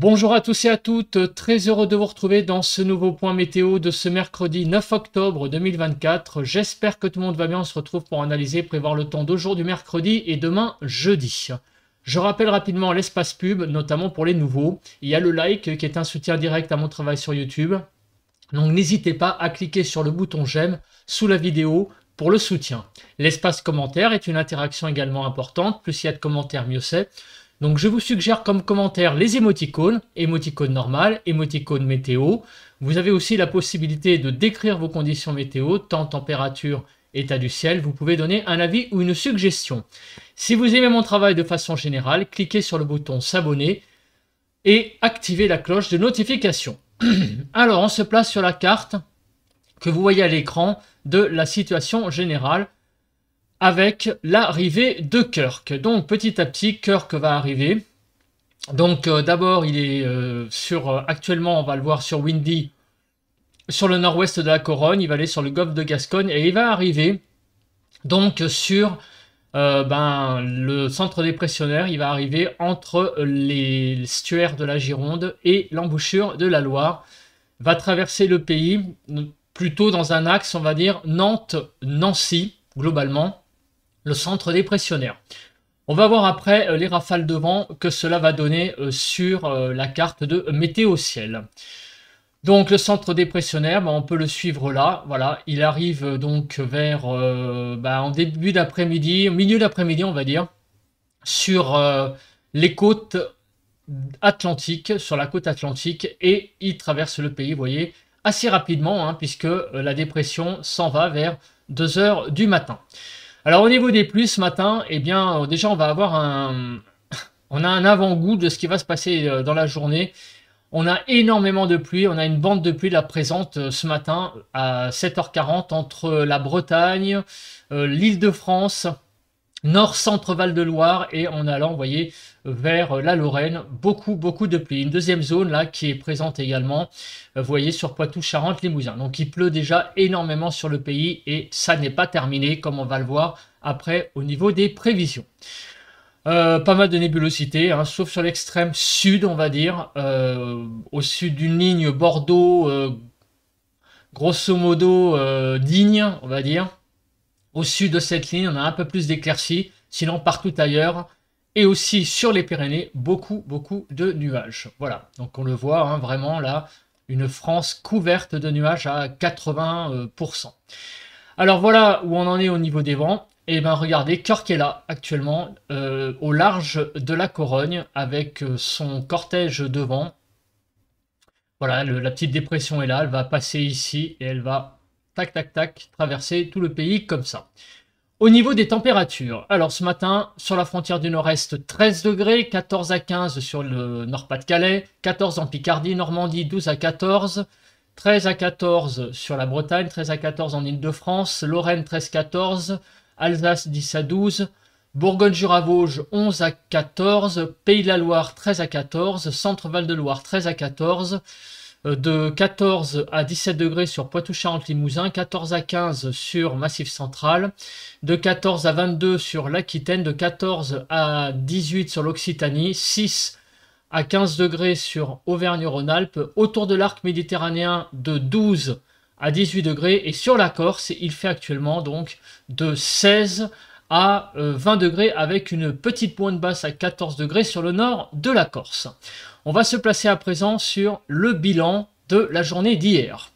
Bonjour à tous et à toutes, très heureux de vous retrouver dans ce nouveau point météo de ce mercredi 9 octobre 2024. J'espère que tout le monde va bien, on se retrouve pour analyser et prévoir le temps d'aujourd'hui mercredi et demain jeudi. Je rappelle rapidement l'espace pub, notamment pour les nouveaux. Il y a le like qui est un soutien direct à mon travail sur YouTube. Donc n'hésitez pas à cliquer sur le bouton j'aime sous la vidéo pour le soutien. L'espace commentaire est une interaction également importante, plus il y a de commentaires mieux c'est. Donc je vous suggère comme commentaire les émoticônes, émoticône normal, émoticône météo. Vous avez aussi la possibilité de décrire vos conditions météo, temps, température, état du ciel. Vous pouvez donner un avis ou une suggestion. Si vous aimez mon travail de façon générale, cliquez sur le bouton s'abonner et activez la cloche de notification. Alors on se place sur la carte que vous voyez à l'écran de la situation générale avec l'arrivée de Kirk. Donc petit à petit, Kirk va arriver. Donc euh, d'abord, il est euh, sur euh, actuellement, on va le voir sur Windy, sur le nord-ouest de la Couronne, Il va aller sur le golfe de Gascogne et il va arriver donc sur ben, le centre dépressionnaire. Il va arriver entre les estuaires de la Gironde et l'embouchure de la Loire. Va traverser le pays plutôt dans un axe, on va dire Nantes-Nancy globalement centre dépressionnaire. On va voir après euh, les rafales de vent que cela va donner euh, sur euh, la carte de météo ciel. Donc le centre dépressionnaire, bah, on peut le suivre là. Voilà, il arrive donc vers bah, en début d'après-midi, milieu d'après-midi on va dire, sur les côtes atlantiques, sur la côte atlantique, et il traverse le pays, voyez, assez rapidement, hein, puisque la dépression s'en va vers 2 heures du matin. Alors au niveau des pluies ce matin, eh bien euh, déjà on va avoir un, on a un avant-goût de ce qui va se passer euh, dans la journée. On a énormément de pluie, on a une bande de pluie là présente euh, ce matin à 7h40 entre la Bretagne, l'Île-de-France, nord-centre Val-de-Loire et en allant, vous voyez, vers la Lorraine, beaucoup, beaucoup de pluie. Une deuxième zone là qui est présente également, euh, vous voyez sur Poitou, Charente, Limousin. Donc il pleut déjà énormément sur le pays et ça n'est pas terminé comme on va le voir après au niveau des prévisions. Euh, pas mal de nébulosité, hein, sauf sur l'extrême sud, on va dire, euh, au sud d'une ligne Bordeaux, grosso modo digne, on va dire. Au sud de cette ligne, on a un peu plus d'éclaircies, sinon partout ailleurs, et aussi sur les Pyrénées, beaucoup, beaucoup de nuages. Voilà, donc on le voit hein, vraiment là, une France couverte de nuages à 80%. Alors voilà où on en est au niveau des vents. Et eh bien regardez, Cork est là actuellement euh, au large de la Corogne avec euh, son cortège de vent. Voilà, la petite dépression est là, elle va passer ici et elle va tac tac tac traverser tout le pays comme ça. Au niveau des températures, alors ce matin, sur la frontière du nord-est, 13 degrés, 14 à 15 sur le nord-pas-de-Calais, 14 en Picardie, Normandie, 12 à 14, 13 à 14 sur la Bretagne, 13 à 14 en Ile-de-France, Lorraine 13-14, Alsace 10 à 12, Bourgogne-Jura-Vosges 11 à 14, Pays de la Loire 13 à 14, Centre-Val de Loire 13 à 14, euh, de 14 à 17 degrés sur Poitou-Charentes-Limousin, 14 à 15 sur Massif Central, de 14 à 22 sur l'Aquitaine, de 14 à 18 sur l'Occitanie, 6 à 15 degrés sur Auvergne-Rhône-Alpes, autour de l'arc méditerranéen de 12 à 18 degrés et sur la Corse, il fait actuellement donc de 16 à à 20 euh, degrés avec une petite pointe basse à 14 degrés sur le nord de la Corse. On va se placer à présent sur le bilan de la journée d'hier.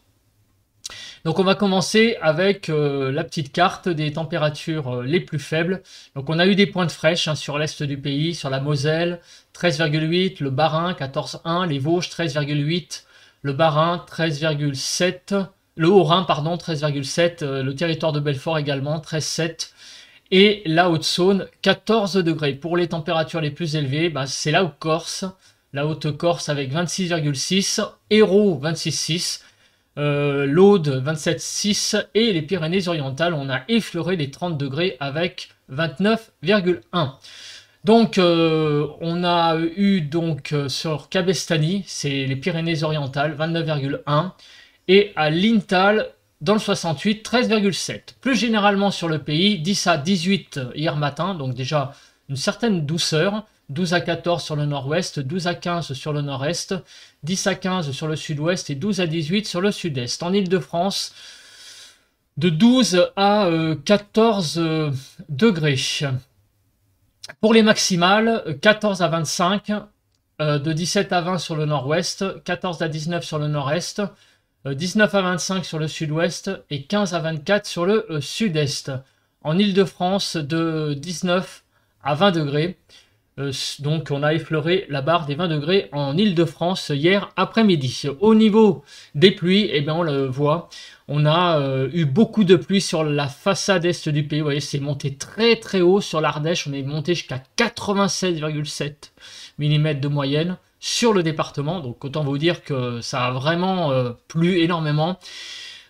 Donc on va commencer avec euh, la petite carte des températures euh, les plus faibles. Donc on a eu des pointes fraîches hein, sur l'est du pays, sur la Moselle 13,8, le Barin 14,1, les Vosges 13,8, le Barin 13,7, le Haut-Rhin pardon 13,7, le territoire de Belfort également 13,7, et la Haute-Saône, 14 degrés. Pour les températures les plus élevées, bah, c'est la Haute-Corse, la Haute-Corse avec 26,6, Hérault 26,6, euh, l'Aude 27,6 et les Pyrénées-Orientales, on a effleuré les 30 degrés avec 29,1. Donc euh, on a eu donc euh, sur Cabestany, c'est les Pyrénées-Orientales, 29,1 et à Lintal dans le 68, 13,7. Plus généralement sur le pays, 10 à 18 hier matin, donc déjà une certaine douceur. 12 à 14 sur le nord-ouest, 12 à 15 sur le nord-est, 10 à 15 sur le sud-ouest et 12 à 18 sur le sud-est. En Ile-de-France, de 12 à 14 euh, euh, degrés. Pour les maximales, 14 à 25, euh, de 17 à 20 sur le nord-ouest, 14 à 19 sur le nord-est, 19 euh, à 25 sur le sud-ouest et 15 à 24 sur le euh, sud-est. En Ile-de-France, de 19 à 20 degrés. Euh, donc on a effleuré la barre des 20 degrés en Ile-de-France hier après-midi. Au niveau des pluies, eh bien on le voit, on a eu beaucoup de pluie sur la façade est du pays. Vous voyez, c'est monté très très haut sur l'Ardèche. On est monté jusqu'à 87,7 mm de moyenne sur le département. Donc autant vous dire que ça a vraiment euh, plu énormément.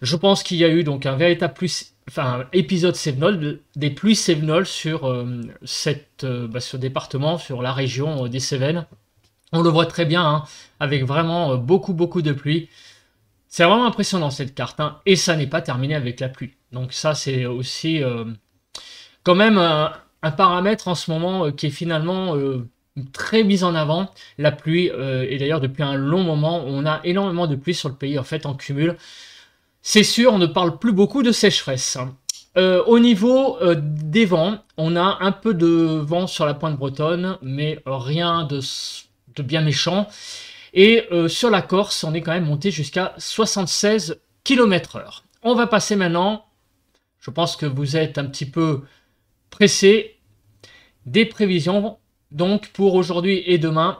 Je pense qu'il y a eu donc un véritable plus, enfin, épisode Sevenol, des pluies Sevenol sur euh, cette, euh, bah, ce département, sur la région des Cévennes. On le voit très bien, hein, avec vraiment beaucoup, beaucoup de pluie. C'est vraiment impressionnant cette carte, hein, et ça n'est pas terminé avec la pluie. Donc ça, c'est aussi quand même un, paramètre en ce moment qui est finalement très mise en avant la pluie euh, et d'ailleurs depuis un long moment on a énormément de pluie sur le pays en fait en cumul c'est sûr on ne parle plus beaucoup de sécheresse hein. euh, au niveau euh, des vents on a un peu de vent sur la pointe bretonne mais rien de, de bien méchant et sur la Corse on est quand même monté jusqu'à 76 km heure on va passer maintenant je pense que vous êtes un petit peu pressé des prévisions donc pour aujourd'hui et demain.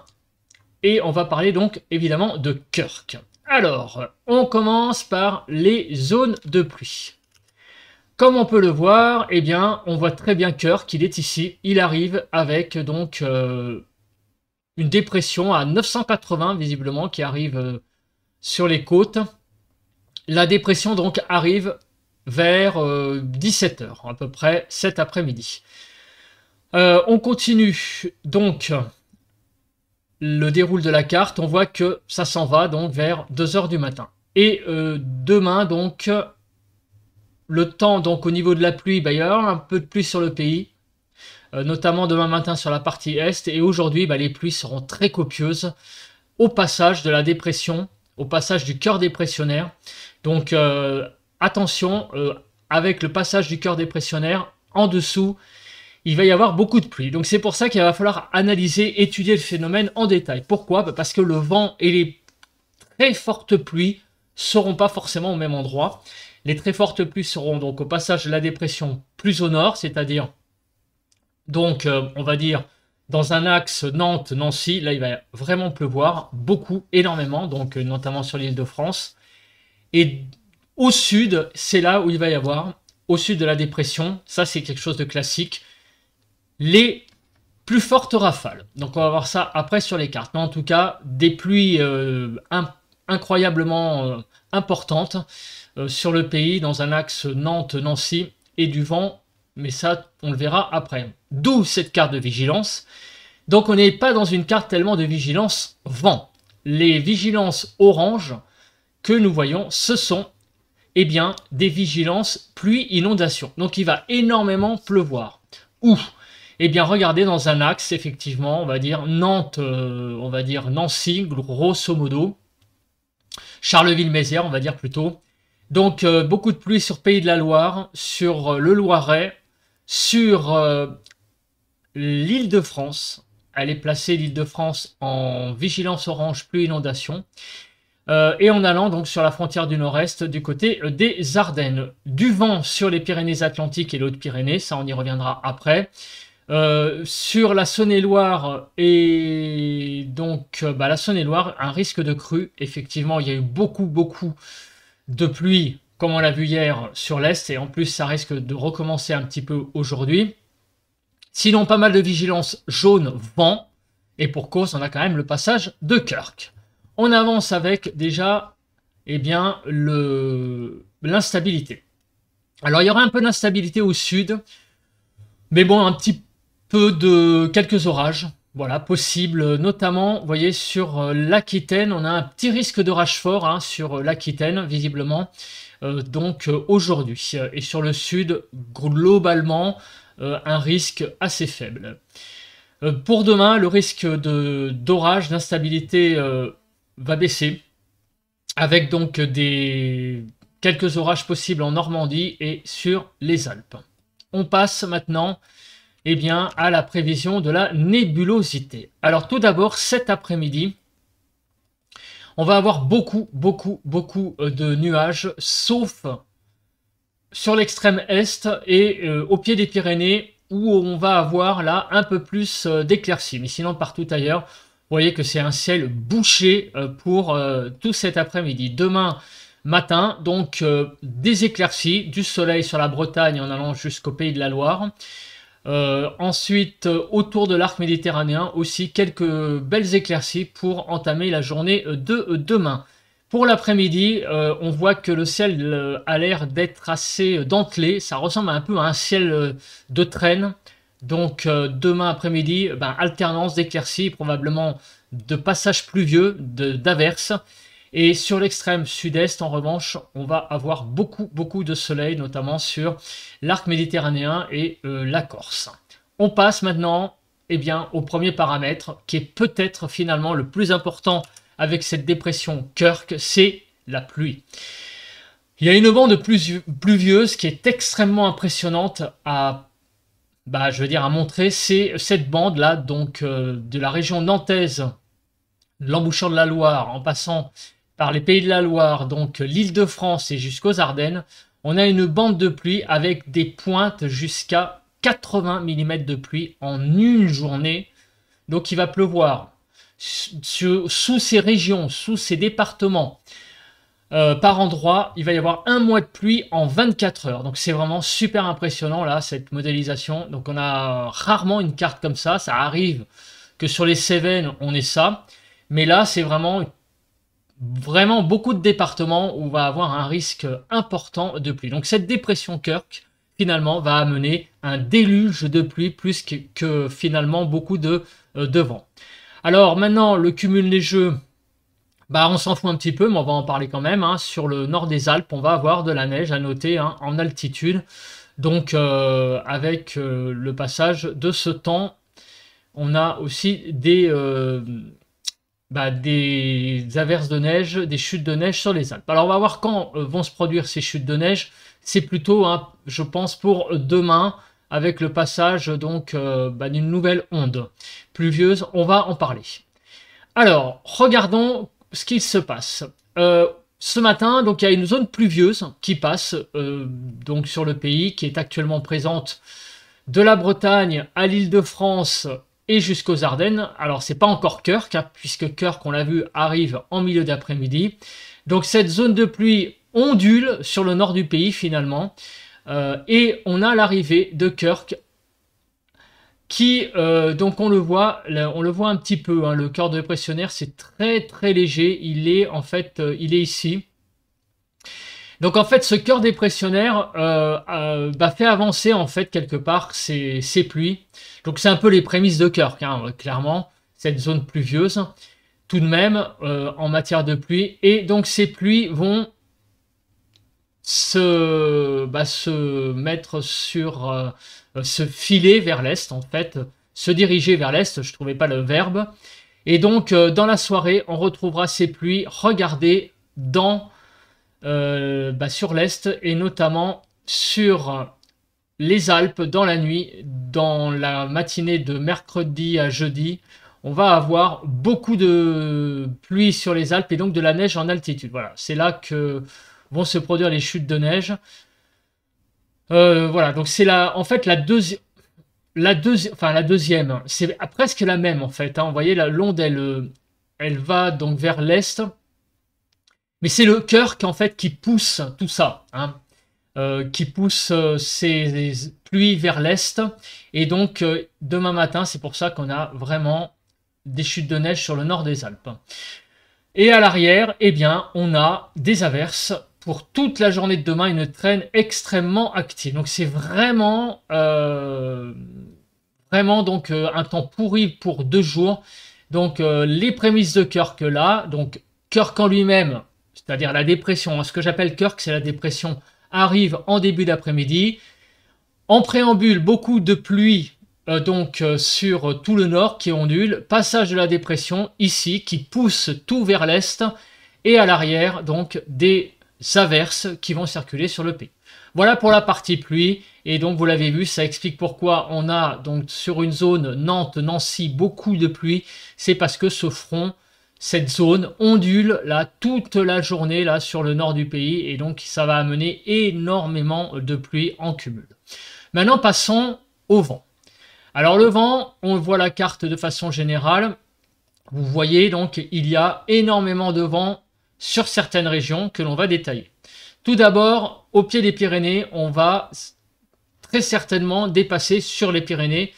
Et on va parler donc évidemment de Kirk. Alors, on commence par les zones de pluie. Comme on peut le voir, eh bien, on voit très bien Kirk, il est ici, il arrive avec donc euh, une dépression à 980 visiblement qui arrive euh, sur les côtes. La dépression donc arrive vers 17h euh, à peu près cet après-midi. Euh, on continue donc le déroule de la carte. On voit que ça s'en va donc vers 2h du matin. Et euh, demain, donc, le temps donc au niveau de la pluie, d'ailleurs, bah, il y un peu de pluie sur le pays, euh, notamment demain matin sur la partie est. Et aujourd'hui, bah, les pluies seront très copieuses au passage de la dépression, au passage du cœur dépressionnaire. Donc, attention, avec le passage du cœur dépressionnaire, en dessous, il va y avoir beaucoup de pluie. Donc c'est pour ça qu'il va falloir analyser, étudier le phénomène en détail. Pourquoi bah, Parce que le vent et les très fortes pluies seront pas forcément au même endroit. Les très fortes pluies seront donc au passage de la dépression plus au nord, c'est-à-dire donc euh, on va dire dans un axe Nantes-Nancy, là il va vraiment pleuvoir beaucoup, énormément, donc euh, notamment sur l'île de France. Et au sud, c'est là où il va y avoir, au sud de la dépression, ça c'est quelque chose de classique, les plus fortes rafales. Donc on va voir ça après sur les cartes. Mais en tout cas, des pluies euh, incroyablement euh, importantes euh, sur le pays dans un axe Nantes-Nancy et du vent. Mais ça, on le verra après. D'où cette carte de vigilance. Donc on n'est pas dans une carte tellement de vigilance vent. Les vigilances orange que nous voyons, ce sont eh bien, des vigilances pluie-inondation. Donc il va énormément pleuvoir. Ou eh bien, regardez dans un axe, effectivement, on va dire Nantes, euh, on va dire Nancy, grosso modo. Charleville-Mézières, on va dire plutôt. Donc, euh, beaucoup de pluie sur Pays de la Loire, sur euh, le Loiret, sur l'île de France. Elle est placée, l'île de France, en vigilance orange, plus inondation. et en allant donc sur la frontière du nord-est du côté des Ardennes. Du vent sur les Pyrénées-Atlantiques et l'Haute-Pyrénées, ça on y reviendra après. Euh, sur la Saône-et-Loire et donc euh, bah, la Saône-et-Loire, un risque de crue. Effectivement, il y a eu beaucoup, beaucoup de pluie, comme on l'a vu hier sur l'Est, et en plus, ça risque de recommencer un petit peu aujourd'hui. Sinon, pas mal de vigilance jaune vent, et pour cause, on a quand même le passage de Kirk. On avance avec déjà et eh bien, le l'instabilité. Alors, il y aura un peu d'instabilité au sud, mais bon, un petit peu de quelques orages. Voilà, possible, notamment, voyez, sur euh, l'Aquitaine, on a un petit risque d'orage fort hein, sur euh, l'Aquitaine, visiblement, euh, donc aujourd'hui. Et sur le sud, globalement, un risque assez faible. pour demain, le risque d'orage, d'instabilité va baisser, avec donc des, quelques orages possibles en Normandie et sur les Alpes. On passe maintenant eh bien, à la prévision de la nébulosité. Alors tout d'abord, cet après-midi, on va avoir beaucoup, beaucoup, beaucoup euh, de nuages, sauf sur l'extrême est et euh, au pied des Pyrénées, où on va avoir là un peu plus euh, d'éclaircies. Mais sinon, partout ailleurs, vous voyez que c'est un ciel bouché pour tout cet après-midi. Demain, matin. Donc des éclaircies, du soleil sur la Bretagne en allant jusqu'au Pays de la Loire. Euh, ensuite, euh, autour de l'arc méditerranéen aussi, quelques belles éclaircies pour entamer la journée de demain. Pour l'après-midi, euh, on voit que le ciel a l'air d'être assez dentelé. Ça ressemble un peu à un ciel de traîne. Donc demain après-midi, ben, alternance d'éclaircies, probablement de passages pluvieux, d'averses. Et sur l'extrême sud-est, en revanche, on va avoir beaucoup, beaucoup de soleil, notamment sur l'arc méditerranéen et euh, la Corse. On passe maintenant eh bien, au premier paramètre, qui est peut-être finalement le plus important avec cette dépression Kirk, c'est la pluie. Il y a une bande pluvieuse qui est extrêmement impressionnante à, bah, je veux dire, à montrer. C'est cette bande là, donc euh, de la région nantaise, l'embouchure de la Loire, en passant par les Pays de la Loire, donc l'Île-de-France et jusqu'aux Ardennes, on a une bande de pluie avec des pointes jusqu'à 80 mm de pluie en une journée. Donc il va pleuvoir sous, ces régions, sous ces départements. Euh, par endroit, il va y avoir un mois de pluie en 24 heures. Donc c'est vraiment super impressionnant là, cette modélisation. Donc on a rarement une carte comme ça. Ça arrive que sur les Cévennes, on ait ça. Mais là, c'est vraiment vraiment beaucoup de départements où on va avoir un risque important de pluie. Donc cette dépression Kirk, finalement, va amener un déluge de pluie plus que, finalement beaucoup euh, de, vent. Alors maintenant, le cumul des jeux, bah, on s'en fout un petit peu, mais on va en parler quand même. Hein. Sur le nord des Alpes, on va avoir de la neige à noter hein, en altitude. Donc euh, avec euh, le passage de ce temps, on a aussi des bah, des averses de neige, des chutes de neige sur les Alpes. Alors on va voir quand euh, vont se produire ces chutes de neige. C'est plutôt, hein, je pense, pour demain avec le passage donc euh, bah, d'une nouvelle onde pluvieuse. On va en parler. Alors regardons ce qu'il se passe. Euh, ce matin, donc il y a une zone pluvieuse qui passe donc sur le pays, qui est actuellement présente de la Bretagne à l'Île-de-France et jusqu'aux Ardennes. Alors c'est pas encore Kirk, hein, puisque Kirk, on l'a vu, arrive en milieu d'après-midi. Donc cette zone de pluie ondule sur le nord du pays finalement. Euh, et on a l'arrivée de Kirk qui, euh, donc on le voit, on le voit un petit peu, hein. le le de pressionnaire, c'est très très léger, il est en fait, euh, il est ici, donc en fait, ce cœur dépressionnaire euh, euh, bah, fait avancer en fait quelque part ces, pluies. Donc c'est un peu les prémices de cœur, hein, clairement, cette zone pluvieuse, tout de même euh, en matière de pluie. Et donc ces pluies vont se, bah, se mettre sur, se filer vers l'est en fait, se diriger vers l'est, je ne trouvais pas le verbe. Et donc dans la soirée, on retrouvera ces pluies, regardez, dans euh, bah, sur l'Est et notamment sur les Alpes dans la nuit, dans la matinée de mercredi à jeudi. On va avoir beaucoup de pluie sur les Alpes et donc de la neige en altitude. Voilà, c'est là que vont se produire les chutes de neige. Euh, voilà, donc c'est la, en fait la deuxième. La, deuxième enfin, la deuxième, c'est presque la même en fait. Hein. Vous voyez, la l'onde, elle, euh, elle va donc vers l'est mais c'est le cœur qui, en fait, qui pousse tout ça, hein. euh, qui pousse euh, ces pluies vers l'est. Et donc, euh, demain matin, c'est pour ça qu'on a vraiment des chutes de neige sur le nord des Alpes. Et à l'arrière, eh bien, on a des averses pour toute la journée de demain, une traîne extrêmement active. Donc, c'est vraiment, vraiment donc un temps pourri pour deux jours. Donc, les prémices de que là, donc Kirk en lui-même, c'est-à-dire la dépression. Ce que j'appelle Kirk, c'est la dépression arrive en début d'après-midi. En préambule, beaucoup de pluie euh, donc euh, sur tout le nord qui ondule. Passage de la dépression ici qui pousse tout vers l'est et à l'arrière donc des averses qui vont circuler sur le pays. Voilà pour la partie pluie et donc vous l'avez vu, ça explique pourquoi on a donc sur une zone Nantes-Nancy beaucoup de pluie. C'est parce que ce front cette zone ondule là toute la journée là sur le nord du pays et donc ça va amener énormément de pluie en cumul. Maintenant passons au vent. Alors le vent, on voit la carte de façon générale. Vous voyez donc il y a énormément de vent sur certaines régions que l'on va détailler. Tout d'abord, au pied des Pyrénées, on va très certainement dépasser sur les Pyrénées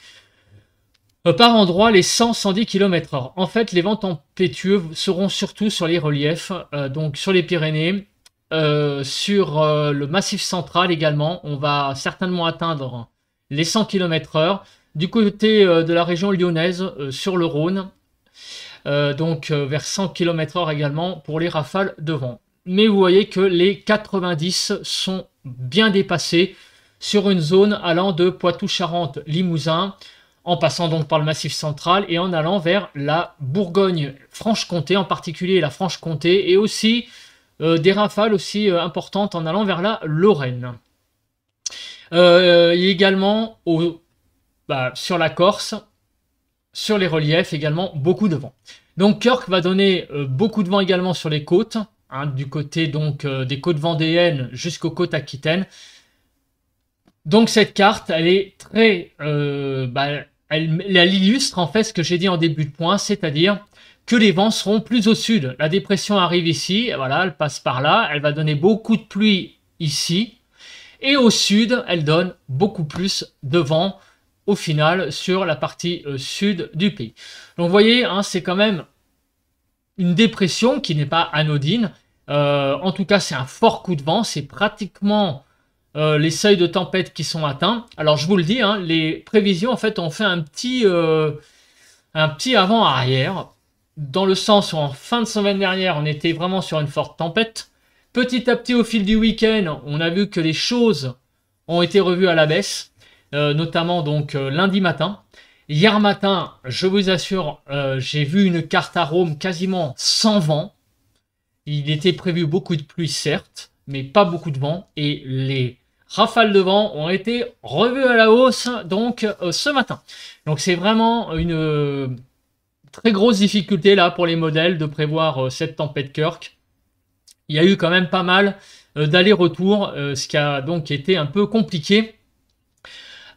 euh, par endroit, les 100-110 km/h. En fait, les vents tempétueux seront surtout sur les reliefs, euh, donc sur les Pyrénées, euh, sur le massif central également. On va certainement atteindre les 100 km/h. Du côté de la région lyonnaise, sur le Rhône, donc vers 100 km/h également pour les rafales de vent. Mais vous voyez que les 90 sont bien dépassés sur une zone allant de Poitou-Charentes-Limousin en passant donc par le Massif central et en allant vers la Bourgogne-Franche-Comté, en particulier la Franche-Comté, et aussi euh, des rafales aussi euh, importantes en allant vers la Lorraine. Euh, euh également au, bah, sur la Corse, sur les reliefs également, beaucoup de vent. Donc Kirk va donner beaucoup de vent également sur les côtes, hein, du côté donc des côtes vendéennes jusqu'aux côtes aquitaines. Donc cette carte, elle est très... Bah, elle, illustre en fait ce que j'ai dit en début de point, c'est-à-dire que les vents seront plus au sud. La dépression arrive ici, voilà, elle passe par là, elle va donner beaucoup de pluie ici, et au sud, elle donne beaucoup plus de vent au final sur la partie euh, sud du pays. Donc vous voyez, hein, c'est quand même une dépression qui n'est pas anodine. Euh, en tout cas, c'est un fort coup de vent, c'est pratiquement euh, les seuils de tempête qui sont atteints. Alors je vous le dis, hein, les prévisions en fait ont fait un petit, euh, un petit avant-arrière, dans le sens où en fin de semaine dernière on était vraiment sur une forte tempête. Petit à petit au fil du week-end, on a vu que les choses ont été revues à la baisse, euh, notamment donc lundi matin. Hier matin, je vous assure, j'ai vu une carte à Rome quasiment sans vent. Il était prévu beaucoup de pluie, certes, mais pas beaucoup de vent. Et les rafales de vent ont été revus à la hausse donc euh, ce matin. Donc c'est vraiment une euh, très grosse difficulté là pour les modèles de prévoir euh, cette tempête Kirk. Il y a eu quand même pas mal d'aller-retour, ce qui a donc été un peu compliqué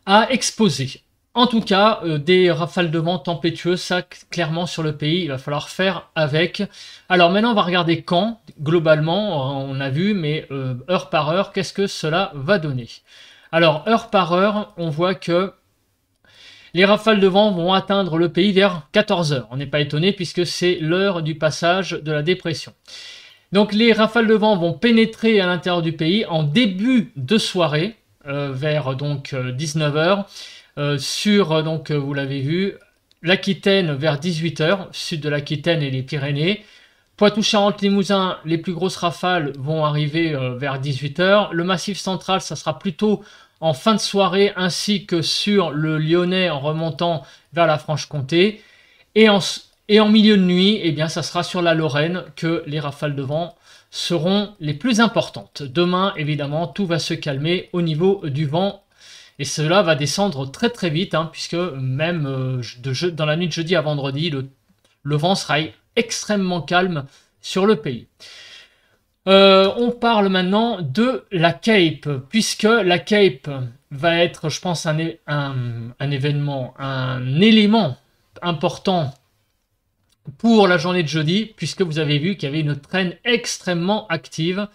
à exposer. En tout cas, euh, des rafales de vent tempétueux, ça clairement sur le pays, il va falloir faire avec. Alors maintenant, on va regarder quand, globalement, on a vu, mais euh, heure par heure, qu'est-ce que cela va donner Alors, heure par heure, on voit que les rafales de vent vont atteindre le pays vers 14h. On n'est pas étonné puisque c'est l'heure du passage de la dépression. Donc les rafales de vent vont pénétrer à l'intérieur du pays en début de soirée, euh, vers donc 19h euh, sur, euh, donc euh, vous l'avez vu, l'Aquitaine vers 18h, sud de l'Aquitaine et les Pyrénées. Poitou-Charentes-Limousin, les plus grosses rafales vont arriver vers 18h. Le massif central, ça sera plutôt en fin de soirée, ainsi que sur le Lyonnais en remontant vers la Franche-Comté. Et en, et en, milieu de nuit, eh bien, ça sera sur la Lorraine que les rafales de vent seront les plus importantes. Demain, évidemment, tout va se calmer au niveau du vent et cela va descendre très très vite, hein, puisque même euh, de dans la nuit de jeudi à vendredi, le, vent sera extrêmement calme sur le pays. Euh, on parle maintenant de la Cape, puisque la Cape va être, je pense, un événement, un élément important pour la journée de jeudi, puisque vous avez vu qu'il y avait une traîne extrêmement active.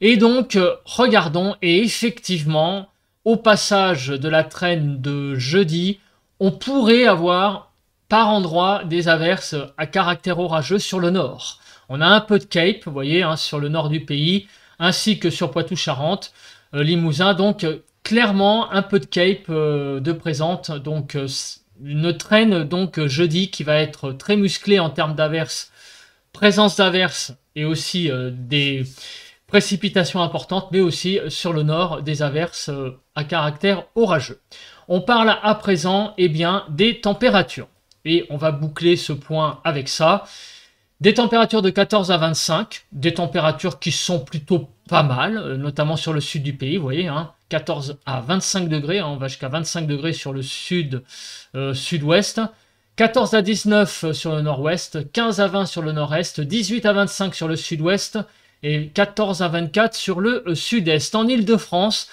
Et donc, euh, regardons, et effectivement, au passage de la traîne de jeudi, on pourrait avoir par endroit des averses à caractère orageux sur le nord. On a un peu de Cape, vous voyez, hein, sur le nord du pays, ainsi que sur Poitou-Charentes, euh, Limousin. Donc clairement un peu de Cape euh, de présente. Donc euh, une traîne donc jeudi qui va être très musclée en termes d'averses, présence d'averses et aussi des Précipitations importantes, mais aussi euh, sur le nord des averses euh, à caractère orageux. On parle à présent eh bien, des températures. Et on va boucler ce point avec ça. Des températures de 14 à 25, des températures qui sont plutôt pas mal, euh, notamment sur le sud du pays, vous voyez, 14 hein, à 25 degrés, hein, on va jusqu'à 25 degrés sur le sud, sud-ouest, 14 à 19 sur le nord-ouest, 15 à 20 sur le nord-est, 18 à 25 sur le sud-ouest, et 14 à 24 sur le euh, sud-est. En Ile-de-France,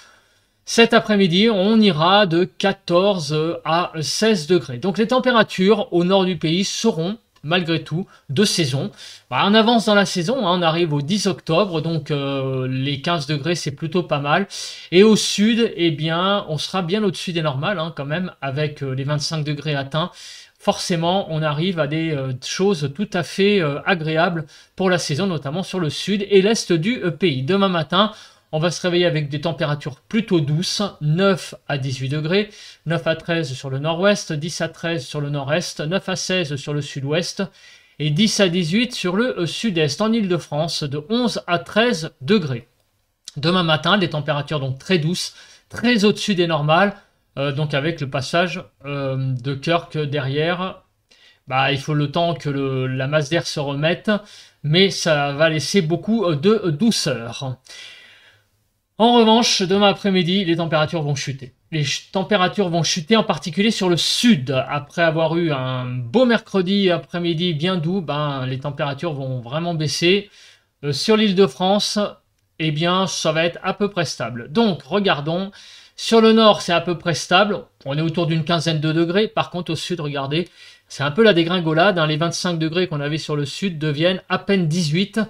cet après-midi, on ira de 14 euh, à 16 degrés. Donc les températures au nord du pays seront malgré tout de saison. Bah, on avance dans la saison, hein. on arrive au 10 octobre, donc euh, les 15 degrés c'est plutôt pas mal. Et au sud, eh bien, on sera bien au-dessus des normales hein, quand même, avec les 25 degrés atteints forcément, on arrive à des euh, choses tout à fait euh, agréables pour la saison, notamment sur le sud et l'est du euh, pays. Demain matin, on va se réveiller avec des températures plutôt douces, 9 à 18 degrés, 9 à 13 sur le nord-ouest, 10 à 13 sur le nord-est, 9 à 16 sur le sud-ouest et 10 à 18 sur le sud-est. En Île-de-France, de 11 à 13 degrés. Demain matin, des températures donc très douces, très au-dessus des normales, euh, donc avec le passage euh, de Kirk derrière, bah, il faut le temps que la masse d'air se remette, mais ça va laisser beaucoup euh, de douceur. En revanche, demain après-midi, les températures vont chuter. Les températures vont chuter en particulier sur le sud. Après avoir eu un beau mercredi après-midi bien doux, ben, les températures vont vraiment baisser. sur l'île de France, eh bien, ça va être à peu près stable. Donc, regardons sur le nord, c'est à peu près stable. On est autour d'une quinzaine de degrés. Par contre, au sud, regardez, c'est un peu la dégringolade. Hein. Les 25 degrés qu'on avait sur le sud deviennent à peine 18.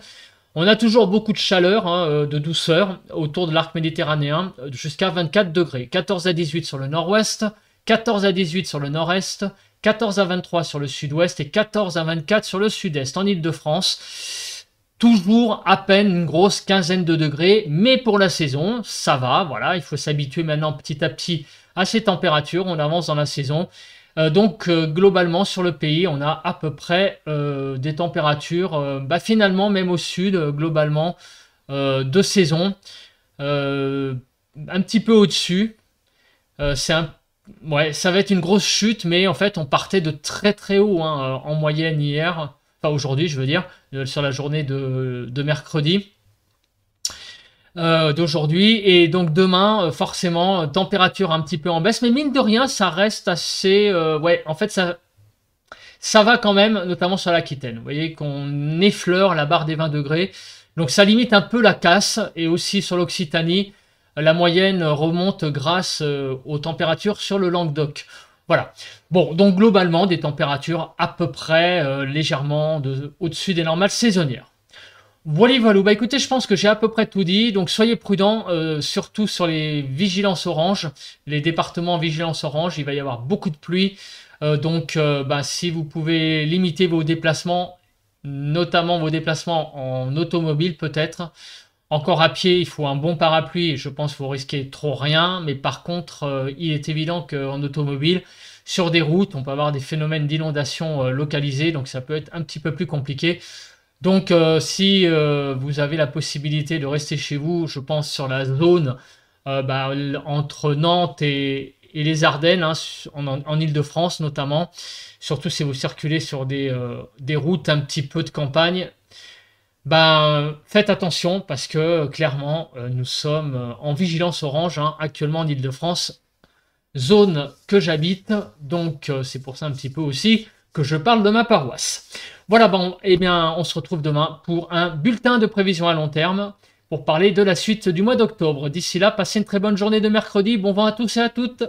On a toujours beaucoup de chaleur, hein, euh, de douceur autour de l'arc méditerranéen, euh, jusqu'à 24 degrés. 14 à 18 sur le nord-ouest, 14 à 18 sur le nord-est, 14 à 23 sur le sud-ouest et 14 à 24 sur le sud-est en Ile-de-France. Toujours à peine une grosse quinzaine de degrés, mais pour la saison, ça va. Voilà, il faut s'habituer maintenant petit à petit à ces températures. On avance dans la saison. Euh, donc euh, globalement sur le pays, on a à peu près euh, des températures, bah, finalement même au sud, globalement, de saison, un petit peu au-dessus. c'est ouais, ça va être une grosse chute, mais en fait on partait de très très haut hein, en moyenne hier aujourd'hui, je veux dire, euh, sur la journée de, mercredi. Euh, d'aujourd'hui. Et donc demain, euh, forcément, température un petit peu en baisse. Mais mine de rien, ça reste assez... ouais, en fait, ça, ça va quand même, notamment sur l'Aquitaine. Vous voyez qu'on effleure la barre des 20 degrés. Donc ça limite un peu la casse. Et aussi sur l'Occitanie, la moyenne remonte grâce aux températures sur le Languedoc. Voilà. Bon, donc globalement, des températures à peu près euh, légèrement au-dessus des normales saisonnières. Voilà, voilà. Bah écoutez, je pense que j'ai à peu près tout dit. Donc soyez prudents, euh, surtout sur les vigilances orange, les départements vigilance orange. Il va y avoir beaucoup de pluie. Euh, donc, bah, si vous pouvez limiter vos déplacements, notamment vos déplacements en automobile peut-être, encore à pied, il faut un bon parapluie. Je pense que faut risquez trop rien. Mais par contre, euh, il est évident qu'en automobile, sur des routes, on peut avoir des phénomènes d'inondation euh, localisés. Donc ça peut être un petit peu plus compliqué. Donc euh, si vous avez la possibilité de rester chez vous, je pense sur la zone bah, entre Nantes et, les Ardennes, hein, en, Ile-de-France notamment, surtout si vous circulez sur des, routes un petit peu de campagne, ben, faites attention parce que clairement, euh, nous sommes euh, en vigilance orange hein, actuellement en Ile-de-France, zone que j'habite. Donc, euh, c'est pour ça un petit peu aussi que je parle de ma paroisse. Voilà, bon, eh bien, on se retrouve demain pour un bulletin de prévision à long terme pour parler de la suite du mois d'octobre. D'ici là, passez une très bonne journée de mercredi. Bon vent à tous et à toutes.